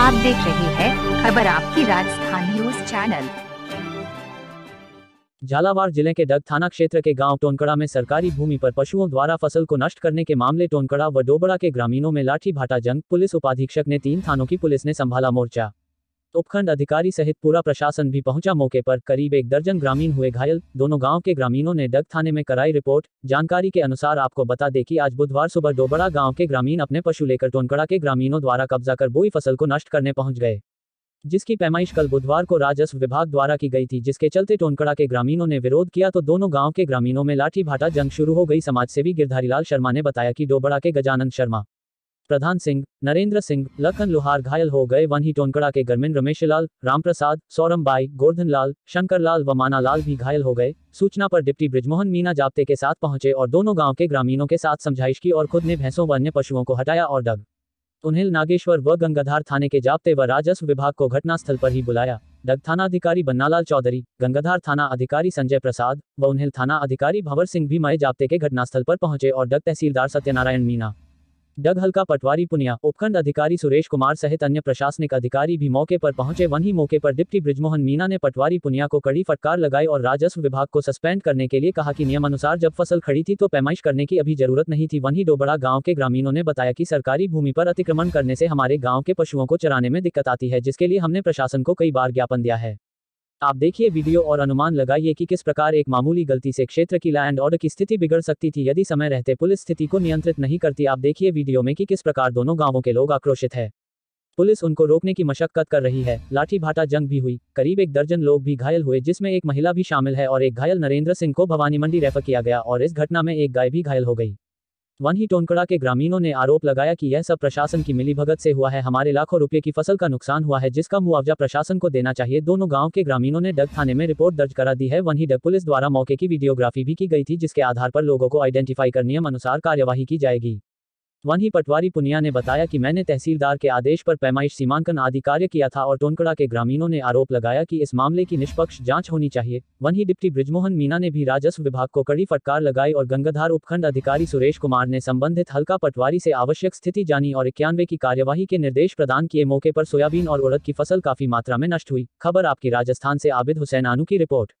आप देख रहे हैं खबर आपकी राजस्थान न्यूज चैनल झालावाड़ जिले के डग थाना क्षेत्र के गांव टोनकड़ा में सरकारी भूमि पर पशुओं द्वारा फसल को नष्ट करने के मामले टोनकड़ा व डोबड़ा के ग्रामीणों में लाठी भाटा जंग पुलिस उपाधीक्षक ने तीन थानों की पुलिस ने संभाला मोर्चा उपखंड अधिकारी सहित पूरा प्रशासन भी पहुंचा मौके पर करीब एक दर्जन ग्रामीण हुए घायल दोनों गांव के ग्रामीणों ने डग थाने में कराई रिपोर्ट जानकारी के अनुसार आपको बता दें कि आज बुधवार सुबह डोबड़ा गांव के ग्रामीण अपने पशु लेकर टोनकड़ा के ग्रामीणों द्वारा कब्जा कर बोई फसल को नष्ट करने पहुंच गए जिसकी पैमाइश कल बुधवार को राजस्व विभाग द्वारा की गई थी जिसके चलते टोनकड़ा के ग्रामीणों ने विरोध किया तो दोनों गांव के ग्रामीणों में लाठी भाटा जंग शुरू हो गई समाज सेवी गिरधारीलाल शर्मा ने बताया कि डोबड़ा के गजानंद शर्मा प्रधान सिंह नरेंद्र सिंह लखन लोहार घायल हो गए वन ही टोनकड़ा के सौरम रमेशलाल रामप्रसाद लाल गोर्धनलाल शंकरलाल व मानालाल भी घायल हो गए सूचना पर डिप्टी ब्रिजमोहन मीना जाप्ते के साथ पहुंचे और दोनों गांव के ग्रामीणों के साथ समझाइश की और खुद ने भैंसों व अन्य पशुओं को हटाया और डग उन्हें नागेश्वर व गंगाधार थाने के जाप्ते व राजस्व विभाग को घटनास्थल पर ही बुलाया डग थाना अधिकारी बन्नालाल चौधरी गंगाधार थाना अधिकारी संजय प्रसाद व उन्हें थाना अधिकारी भंवर सिंह भी मय जाप्ते के घटनास्थल पर पहुंचे और डग तहसीलदार सत्यनारायण मीना डग हल्का पटवारी पुनिया उपखंड अधिकारी सुरेश कुमार सहित अन्य प्रशासनिक अधिकारी भी मौके पर पहुंचे वहीं मौके पर डिप्टी ब्रिजमोहन मीना ने पटवारी पुनिया को कड़ी फटकार लगाई और राजस्व विभाग को सस्पेंड करने के लिए कहा कि नियमानुसार जब फसल खड़ी थी तो पैमाइश करने की अभी जरूरत नहीं थी वहीं डोबड़ा गाँव के ग्रामीणों ने बताया की सरकारी भूमि पर अतिक्रमण करने से हमारे गाँव के पशुओं को चराने में दिक्कत आती है जिसके लिए हमने प्रशासन को कई बार ज्ञापन दिया है आप देखिए वीडियो और अनुमान लगाइए कि किस प्रकार एक मामूली गलती से क्षेत्र की लैंड ऑर्डर की स्थिति बिगड़ सकती थी यदि समय रहते पुलिस स्थिति को नियंत्रित नहीं करती आप देखिए वीडियो में कि किस प्रकार दोनों गांवों के लोग आक्रोशित है पुलिस उनको रोकने की मशक्कत कर रही है लाठी भाटा जंग भी हुई करीब एक दर्जन लोग भी घायल हुए जिसमें एक महिला भी शामिल है और एक घायल नरेंद्र सिंह को भवानी मंडी रेफर किया गया और इस घटना में एक गाय भी घायल हो गई वहीं टोनकड़ा के ग्रामीणों ने आरोप लगाया कि यह सब प्रशासन की मिलीभगत से हुआ है हमारे लाखों रुपए की फसल का नुकसान हुआ है जिसका मुआवजा प्रशासन को देना चाहिए दोनों गांव के ग्रामीणों ने डग थाने में रिपोर्ट दर्ज करा दी है वहीं डग पुलिस द्वारा मौके की वीडियोग्राफी भी की गई थी जिसके आधार पर लोगों को आइडेंटिफाई कर नियम अनुसार कार्यवाही की जाएगी वन ही पटवारी पुनिया ने बताया कि मैंने तहसीलदार के आदेश पर पैमाइश सीमांकन आदि कार्य किया था और टोनकड़ा के ग्रामीणों ने आरोप लगाया कि इस मामले की निष्पक्ष जांच होनी चाहिए वन ही डिप्टी ब्रिजमोहन मीना ने भी राजस्व विभाग को कड़ी फटकार लगाई और गंगाधार उपखंड अधिकारी सुरेश कुमार ने संबंधित हल्का पटवारी से आवश्यक स्थिति जानी और इक्यानवे की कार्यवाही के निर्देश प्रदान किए मौके पर सोयाबीन और उड़द की फसल काफी मात्रा में नष्ट हुई खबर आपकी राजस्थान से आबिद हुसैन आनू की रिपोर्ट